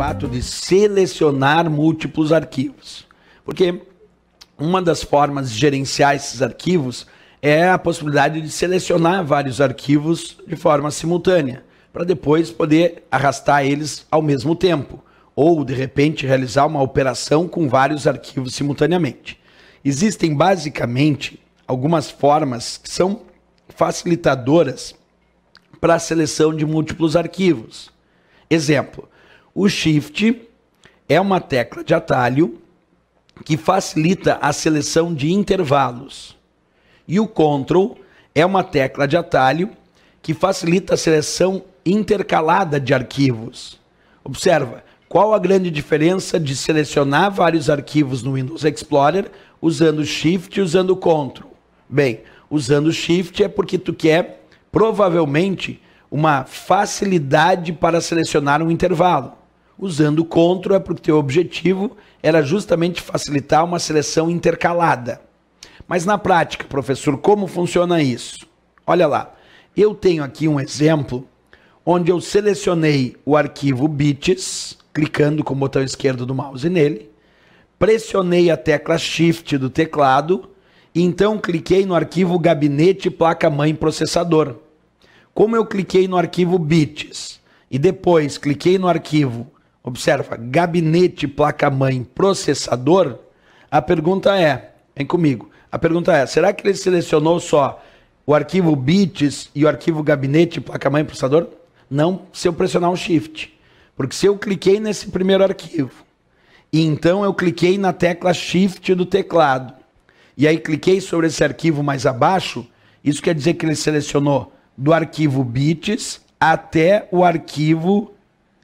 o ato de selecionar múltiplos arquivos. Porque uma das formas de gerenciar esses arquivos é a possibilidade de selecionar vários arquivos de forma simultânea, para depois poder arrastar eles ao mesmo tempo, ou de repente realizar uma operação com vários arquivos simultaneamente. Existem basicamente algumas formas que são facilitadoras para a seleção de múltiplos arquivos. Exemplo, o shift é uma tecla de atalho que facilita a seleção de intervalos. E o Ctrl é uma tecla de atalho que facilita a seleção intercalada de arquivos. Observa, qual a grande diferença de selecionar vários arquivos no Windows Explorer usando Shift e usando Ctrl? Bem, usando Shift é porque tu quer provavelmente uma facilidade para selecionar um intervalo usando contra porque o teu objetivo era justamente facilitar uma seleção intercalada. Mas na prática, professor, como funciona isso? Olha lá, eu tenho aqui um exemplo onde eu selecionei o arquivo bits, clicando com o botão esquerdo do mouse nele, pressionei a tecla Shift do teclado, então cliquei no arquivo gabinete placa-mãe processador. Como eu cliquei no arquivo bits e depois cliquei no arquivo observa, gabinete, placa-mãe, processador, a pergunta é, vem comigo, a pergunta é, será que ele selecionou só o arquivo bits e o arquivo gabinete, placa-mãe, processador? Não, se eu pressionar um shift. Porque se eu cliquei nesse primeiro arquivo, e então eu cliquei na tecla shift do teclado, e aí cliquei sobre esse arquivo mais abaixo, isso quer dizer que ele selecionou do arquivo bits até o arquivo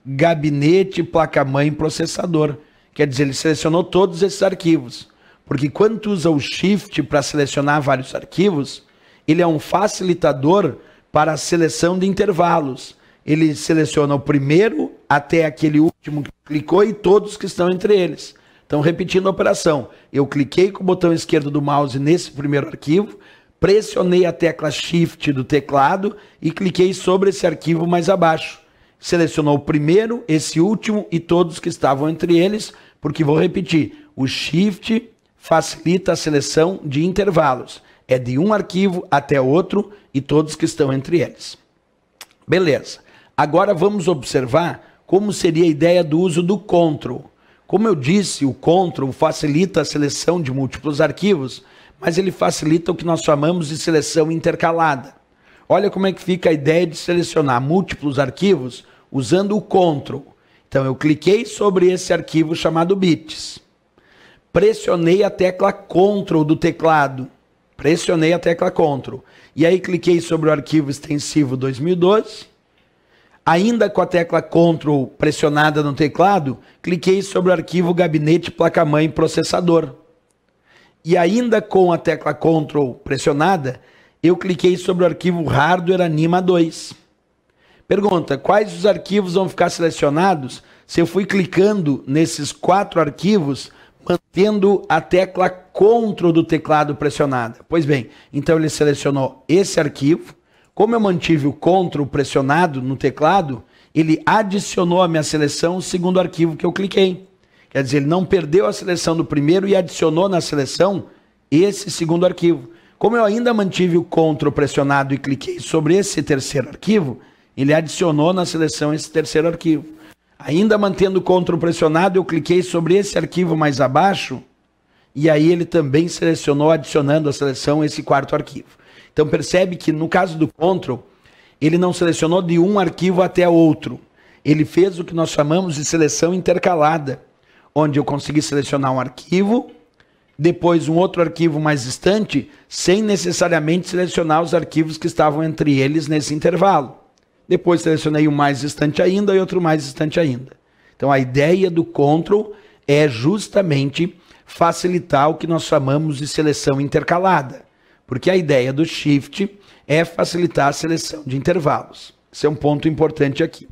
gabinete, placa-mãe processador. Quer dizer, ele selecionou todos esses arquivos. Porque quando tu usa o Shift para selecionar vários arquivos, ele é um facilitador para a seleção de intervalos. Ele seleciona o primeiro até aquele último que clicou e todos que estão entre eles. Então, repetindo a operação, eu cliquei com o botão esquerdo do mouse nesse primeiro arquivo, pressionei a tecla Shift do teclado e cliquei sobre esse arquivo mais abaixo selecionou o primeiro, esse último e todos que estavam entre eles, porque vou repetir, o shift facilita a seleção de intervalos. É de um arquivo até outro e todos que estão entre eles. Beleza. Agora vamos observar como seria a ideia do uso do control. Como eu disse, o control facilita a seleção de múltiplos arquivos, mas ele facilita o que nós chamamos de seleção intercalada. Olha como é que fica a ideia de selecionar múltiplos arquivos usando o Ctrl. Então eu cliquei sobre esse arquivo chamado bits. Pressionei a tecla Ctrl do teclado. Pressionei a tecla Ctrl. E aí cliquei sobre o arquivo extensivo 2012. Ainda com a tecla Ctrl pressionada no teclado, cliquei sobre o arquivo gabinete placa-mãe processador. E ainda com a tecla Ctrl pressionada, eu cliquei sobre o arquivo hardware Anima 2. Pergunta: quais os arquivos vão ficar selecionados? Se eu fui clicando nesses quatro arquivos, mantendo a tecla CTRL do teclado pressionada. Pois bem, então ele selecionou esse arquivo. Como eu mantive o CTRL pressionado no teclado, ele adicionou à minha seleção o segundo arquivo que eu cliquei. Quer dizer, ele não perdeu a seleção do primeiro e adicionou na seleção esse segundo arquivo. Como eu ainda mantive o CTRL pressionado e cliquei sobre esse terceiro arquivo, ele adicionou na seleção esse terceiro arquivo. Ainda mantendo o CTRL pressionado, eu cliquei sobre esse arquivo mais abaixo e aí ele também selecionou, adicionando à seleção esse quarto arquivo. Então percebe que no caso do CTRL, ele não selecionou de um arquivo até outro. Ele fez o que nós chamamos de seleção intercalada, onde eu consegui selecionar um arquivo, depois um outro arquivo mais distante, sem necessariamente selecionar os arquivos que estavam entre eles nesse intervalo. Depois selecionei um mais distante ainda e outro mais distante ainda. Então a ideia do control é justamente facilitar o que nós chamamos de seleção intercalada, porque a ideia do shift é facilitar a seleção de intervalos. Esse é um ponto importante aqui.